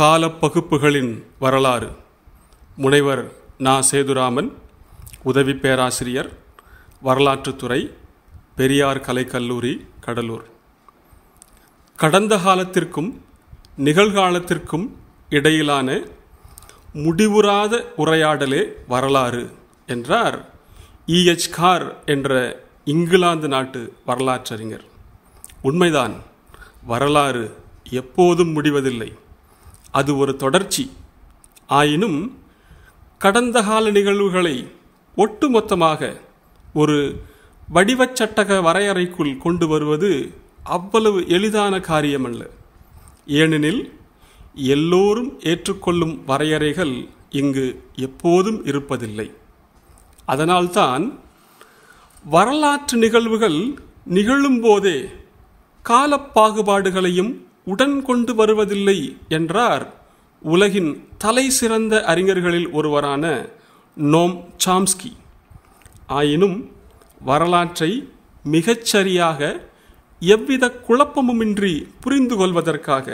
காலப்பகுப்புகளின் வரலாறு முனைவர் நா சேதுராமன் உதவி பேராசிரியர் வரலாற்றுத்துறை பெரியார் கலைக்கல்லூரி கடலூர் கடந்த காலத்திற்கும் நிகழ்காலத்திற்கும் இடையிலான முடிவுறாத உரையாடலே வரலாறு என்றார் இஎச் கார் என்ற இங்கிலாந்து நாட்டு வரலாற்றறிஞர் உண்மைதான் வரலாறு எப்போதும் முடிவதில்லை அது ஒரு தொடர்ச்சி ஆயினும் கடந்த கால நிகழ்வுகளை ஒட்டுமொத்தமாக ஒரு வடிவச்சட்டக வரையறைக்குள் கொண்டு வருவது அவ்வளவு எளிதான காரியமல்ல ஏனெனில் எல்லோரும் ஏற்றுக்கொள்ளும் வரையறைகள் இங்கு எப்போதும் இருப்பதில்லை அதனால்தான் வரலாற்று நிகழ்வுகள் நிகழும்போதே காலப்பாகுபாடுகளையும் உடன் கொண்டு வருவதில்லை என்றார் உலகின் தலை சிறந்த அறிஞர்களில் ஒருவரான நோம் சாம்ஸ்கி ஆயினும் வரலாற்றை மிகச்சரியாக எவ்வித குழப்பமுமின்றி புரிந்து கொள்வதற்காக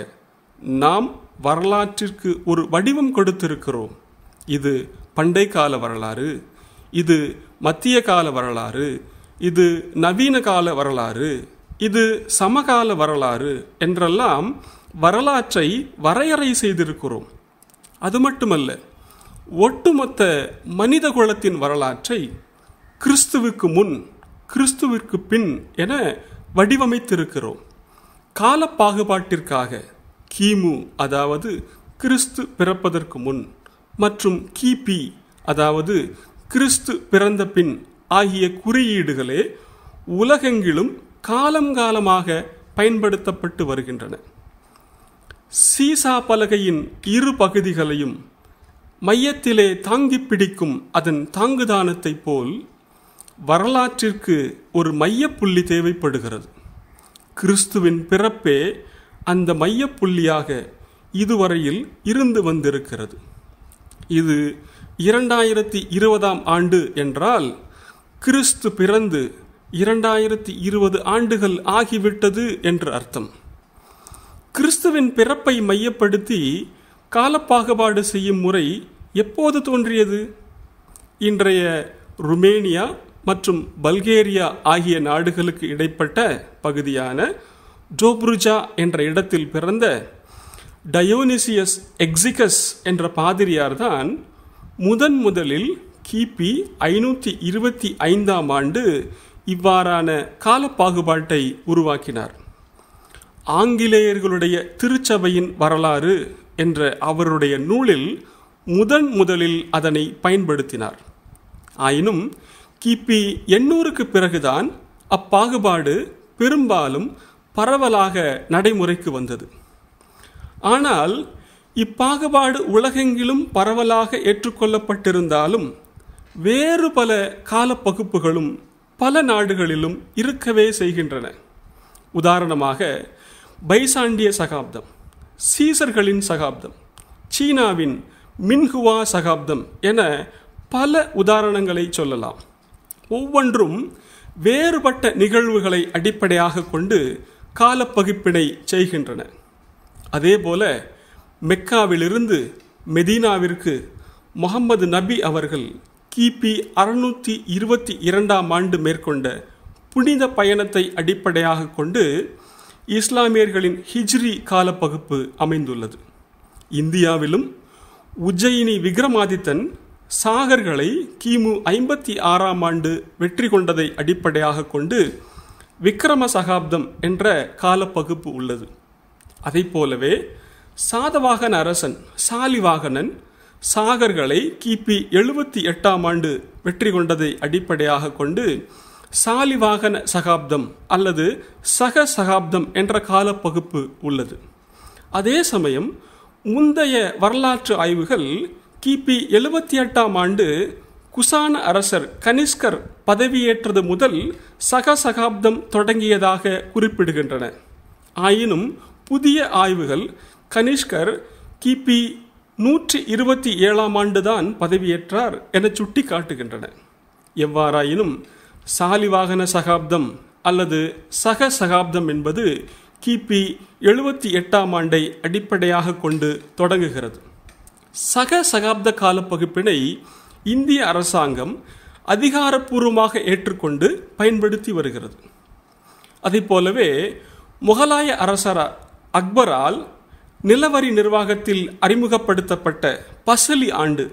நாம் வரலாற்றிற்கு ஒரு வடிவம் கொடுத்திருக்கிறோம் இது பண்டை கால வரலாறு இது மத்திய கால வரலாறு இது நவீன கால வரலாறு இது சமகால வரலாறு என்றெல்லாம் வரலாற்றை வரையறை செய்திருக்கிறோம் அது மட்டுமல்ல ஒட்டுமொத்த மனித குலத்தின் வரலாற்றை கிறிஸ்துவுக்கு முன் கிறிஸ்துவிற்கு பின் என வடிவமைத்திருக்கிறோம் கால பாகுபாட்டிற்காக கிமு அதாவது கிறிஸ்து பிறப்பதற்கு முன் மற்றும் கிபி அதாவது கிறிஸ்து பிறந்த பின் ஆகிய குறியீடுகளே உலகெங்கிலும் காலம் காலமாக பயன்படுத்தப்பட்டு வருகின்றன சீசா பலகையின் இரு பகுதிகளையும் மையத்திலே தாங்கி பிடிக்கும் அதன் தாங்குதானத்தை போல் வரலாற்றிற்கு ஒரு மையப்புள்ளி தேவைப்படுகிறது கிறிஸ்துவின் பிறப்பே அந்த மையப்புள்ளியாக இதுவரையில் இருந்து வந்திருக்கிறது இது இரண்டாயிரத்தி இருபதாம் ஆண்டு என்றால் கிறிஸ்து பிறந்து இரண்டாயிரத்தி இருபது ஆண்டுகள் ஆகிவிட்டது என்று அர்த்தம் கிறிஸ்துவின் பிறப்பை மையப்படுத்தி காலப்பாகுபாடு செய்யும் முறை எப்போது தோன்றியது இன்றைய ருமேனியா மற்றும் பல்கேரியா ஆகிய நாடுகளுக்கு இடைப்பட்ட பகுதியான டோப்ருஜா என்ற இடத்தில் பிறந்த டயோனிசியஸ் எக்ஸிகஸ் என்ற பாதிரியார் தான் முதன் முதலில் கிபி ஐநூற்றி இருபத்தி ஐந்தாம் ஆண்டு இவ்வாறான கால பாகுபாட்டை உருவாக்கினார் ஆங்கிலேயர்களுடைய திருச்சபையின் வரலாறு என்ற அவருடைய நூலில் முதன் முதலில் அதனை பயன்படுத்தினார் ஆயினும் கிபி எண்ணூறுக்கு பிறகுதான் அப்பாகுபாடு பெரும்பாலும் பரவலாக நடைமுறைக்கு வந்தது ஆனால் இப்பாகுபாடு உலகெங்கிலும் பரவலாக ஏற்றுக்கொள்ளப்பட்டிருந்தாலும் வேறு பல காலப்பகுப்புகளும் பல நாடுகளிலும் இருக்கவே செய்கின்றன உதாரணமாக பைசாண்டிய சகாப்தம் சீசர்களின் சகாப்தம் சீனாவின் மின்ஹுவா சகாப்தம் என பல உதாரணங்களை சொல்லலாம் ஒவ்வொன்றும் வேறுபட்ட நிகழ்வுகளை அடிப்படையாக கொண்டு காலப்பகுப்பினை செய்கின்றன அதேபோல மெக்காவிலிருந்து மெதீனாவிற்கு முகமது நபி அவர்கள் கிபி அறுநூற்றி இருபத்தி இரண்டாம் ஆண்டு மேற்கொண்ட புனித பயணத்தை அடிப்படையாக கொண்டு இஸ்லாமியர்களின் ஹிஜ்ரி கால பகுப்பு அமைந்துள்ளது இந்தியாவிலும் உஜ்ஜயினி விக்ரமாதித்தன் சாகர்களை கிமு ஐம்பத்தி ஆறாம் ஆண்டு வெற்றி கொண்டதை அடிப்படையாக கொண்டு விக்ரம சகாப்தம் என்ற காலப்பகுப்பு உள்ளது அதை போலவே சாதவாகன அரசன் சாலிவாகனன் சாகர்களை கிபி எழுபத்தி எட்டாம் ஆண்டு வெற்றி கொண்டதை அடிப்படையாக கொண்டு சாலிவாகன சகாப்தம் அல்லது சக சகாப்தம் என்ற காலப்பகுப்பு உள்ளது அதே சமயம் முந்தைய வரலாற்று ஆய்வுகள் கிபி எழுபத்தி எட்டாம் ஆண்டு குசான அரசர் கனிஷ்கர் பதவியேற்றது முதல் சக சகாப்தம் தொடங்கியதாக குறிப்பிடுகின்றன ஆயினும் புதிய ஆய்வுகள் கனிஷ்கர் கிபி நூற்றி இருபத்தி ஏழாம் ஆண்டுதான் பதவியேற்றார் என சுட்டி காட்டுகின்றன எவ்வாறாயினும் சாலிவாகன சகாப்தம் அல்லது சக சகாப்தம் என்பது கிபி எழுபத்தி எட்டாம் ஆண்டை அடிப்படையாக கொண்டு தொடங்குகிறது சக சகாப்த கால பகுப்பினை இந்திய அரசாங்கம் அதிகாரப்பூர்வமாக ஏற்றுக்கொண்டு பயன்படுத்தி வருகிறது அதைப் போலவே முகலாய அரசர அக்பரால் நிலவரி நிர்வாகத்தில் அறிமுகப்படுத்தப்பட்ட பசலி ஆண்டு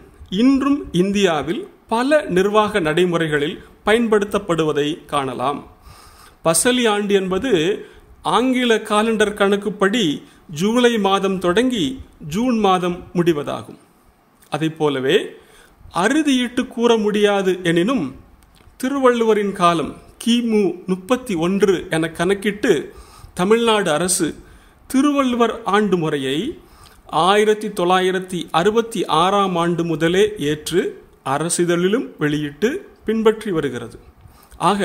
இன்றும் இந்தியாவில் பல நிர்வாக நடைமுறைகளில் பயன்படுத்தப்படுவதை காணலாம் பசலி ஆண்டு என்பது ஆங்கில காலண்டர் கணக்குப்படி ஜூலை மாதம் தொடங்கி ஜூன் மாதம் முடிவதாகும் அதை போலவே அறுதியிட்டு கூற முடியாது எனினும் திருவள்ளுவரின் காலம் கிமு முப்பத்தி ஒன்று என கணக்கிட்டு தமிழ்நாடு அரசு திருவள்ளுவர் ஆண்டு முறையை ஆயிரத்தி தொள்ளாயிரத்தி அறுபத்தி ஆறாம் ஆண்டு முதலே ஏற்று அரசிதழிலும் வெளியிட்டு பின்பற்றி வருகிறது ஆக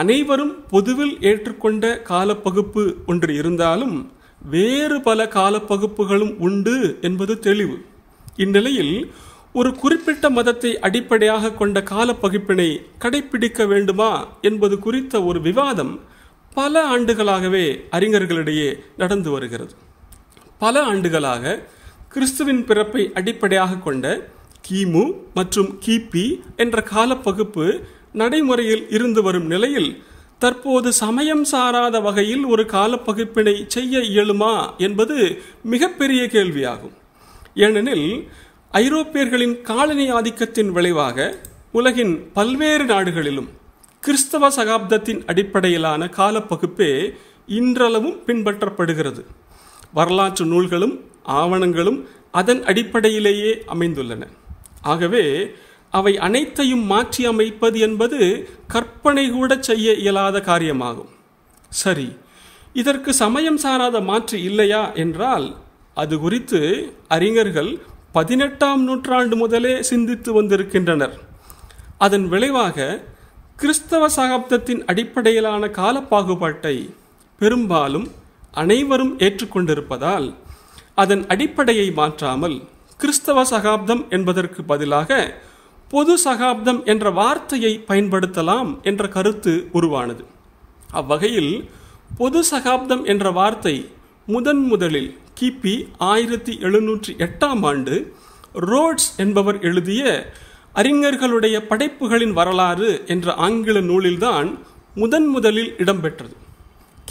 அனைவரும் பொதுவில் ஏற்றுக்கொண்ட காலப்பகுப்பு ஒன்று இருந்தாலும் வேறு பல காலப்பகுப்புகளும் உண்டு என்பது தெளிவு இந்நிலையில் ஒரு குறிப்பிட்ட மதத்தை அடிப்படையாக கொண்ட காலப்பகுப்பினை கடைப்பிடிக்க வேண்டுமா என்பது குறித்த ஒரு விவாதம் பல ஆண்டுகளாகவே அறிஞர்களிடையே நடந்து வருகிறது பல ஆண்டுகளாக கிறிஸ்துவின் பிறப்பை அடிப்படையாக கொண்ட கிமு மற்றும் கிபி என்ற காலப்பகுப்பு நடைமுறையில் இருந்து வரும் நிலையில் தற்போது சமயம் சாராத வகையில் ஒரு காலப்பகுப்பினை செய்ய இயலுமா என்பது மிகப்பெரிய கேள்வியாகும் ஏனெனில் ஐரோப்பியர்களின் காலனி ஆதிக்கத்தின் விளைவாக உலகின் பல்வேறு நாடுகளிலும் கிறிஸ்தவ சகாப்தத்தின் அடிப்படையிலான காலப்பகுப்பே இன்றளவும் பின்பற்றப்படுகிறது வரலாற்று நூல்களும் ஆவணங்களும் அதன் அடிப்படையிலேயே அமைந்துள்ளன ஆகவே அவை அனைத்தையும் மாற்றி அமைப்பது என்பது கற்பனை கூட செய்ய இயலாத காரியமாகும் சரி இதற்கு சமயம் சாராத மாற்று இல்லையா என்றால் அது குறித்து அறிஞர்கள் பதினெட்டாம் நூற்றாண்டு முதலே சிந்தித்து வந்திருக்கின்றனர் அதன் விளைவாக கிறிஸ்தவ சகாப்தத்தின் அடிப்படையிலான கால பாகுபாட்டை பெரும்பாலும் அனைவரும் ஏற்றுக்கொண்டிருப்பதால் அதன் அடிப்படையை மாற்றாமல் கிறிஸ்தவ சகாப்தம் என்பதற்கு பதிலாக பொது சகாப்தம் என்ற வார்த்தையை பயன்படுத்தலாம் என்ற கருத்து உருவானது அவ்வகையில் பொது சகாப்தம் என்ற வார்த்தை முதன் முதலில் கிபி ஆயிரத்தி எழுநூற்றி எட்டாம் ஆண்டு ரோட்ஸ் என்பவர் எழுதிய அறிஞர்களுடைய படைப்புகளின் வரலாறு என்ற ஆங்கில நூலில்தான் முதன் முதலில் இடம்பெற்றது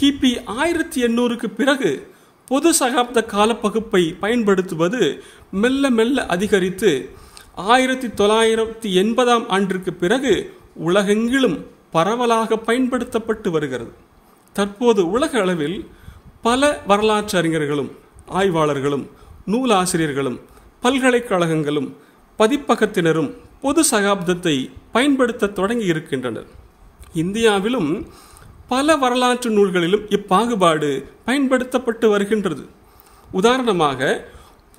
கிபி ஆயிரத்தி எண்ணூறுக்கு பிறகு பொது சகாப்த காலப்பகுப்பை பயன்படுத்துவது மெல்ல மெல்ல அதிகரித்து ஆயிரத்தி தொள்ளாயிரத்தி எண்பதாம் ஆண்டிற்கு பிறகு உலகெங்கிலும் பரவலாக பயன்படுத்தப்பட்டு வருகிறது தற்போது உலக அளவில் பல வரலாற்று அறிஞர்களும் ஆய்வாளர்களும் நூலாசிரியர்களும் பல்கலைக்கழகங்களும் பதிப்பகத்தினரும் பொது சகாப்தத்தை பயன்படுத்த தொடங்கி இருக்கின்றனர் இந்தியாவிலும் பல வரலாற்று நூல்களிலும் இப்பாகுபாடு பயன்படுத்தப்பட்டு வருகின்றது உதாரணமாக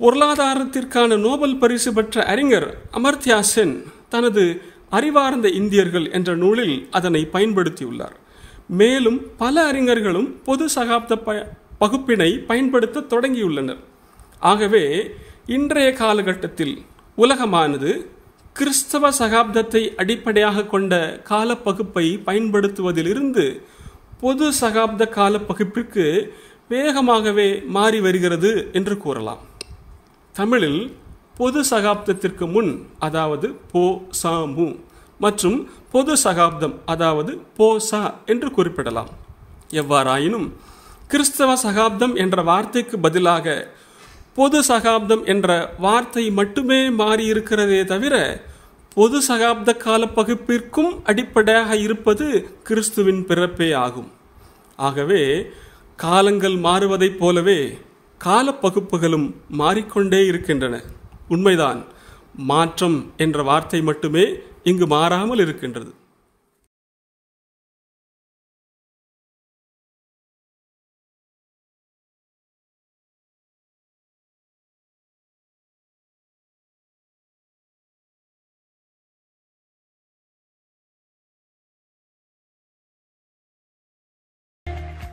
பொருளாதாரத்திற்கான நோபல் பரிசு பெற்ற அறிஞர் அமர்த்தியா சென் தனது அறிவார்ந்த இந்தியர்கள் என்ற நூலில் அதனை பயன்படுத்தியுள்ளார் மேலும் பல அறிஞர்களும் பொது சகாப்த ப பகுப்பினை பயன்படுத்த தொடங்கியுள்ளனர் ஆகவே இன்றைய காலகட்டத்தில் உலகமானது கிறிஸ்தவ சகாப்தத்தை அடிப்படையாக கொண்ட காலப்பகுப்பை பயன்படுத்துவதிலிருந்து பொது சகாப்த காலப்பகுப்பிற்கு வேகமாகவே மாறி வருகிறது என்று கூறலாம் தமிழில் பொது சகாப்தத்திற்கு முன் அதாவது போ சா மு மற்றும் பொது சகாப்தம் அதாவது போ சா என்று குறிப்பிடலாம் எவ்வாறாயினும் கிறிஸ்தவ சகாப்தம் என்ற வார்த்தைக்கு பதிலாக பொது சகாப்தம் என்ற வார்த்தை மட்டுமே மாறியிருக்கிறதே தவிர பொது சகாப்த கால பகுப்பிற்கும் அடிப்படையாக இருப்பது கிறிஸ்துவின் பிறப்பே ஆகும் ஆகவே காலங்கள் மாறுவதைப் போலவே காலப்பகுப்புகளும் மாறிக்கொண்டே இருக்கின்றன உண்மைதான் மாற்றம் என்ற வார்த்தை மட்டுமே இங்கு மாறாமல் இருக்கின்றது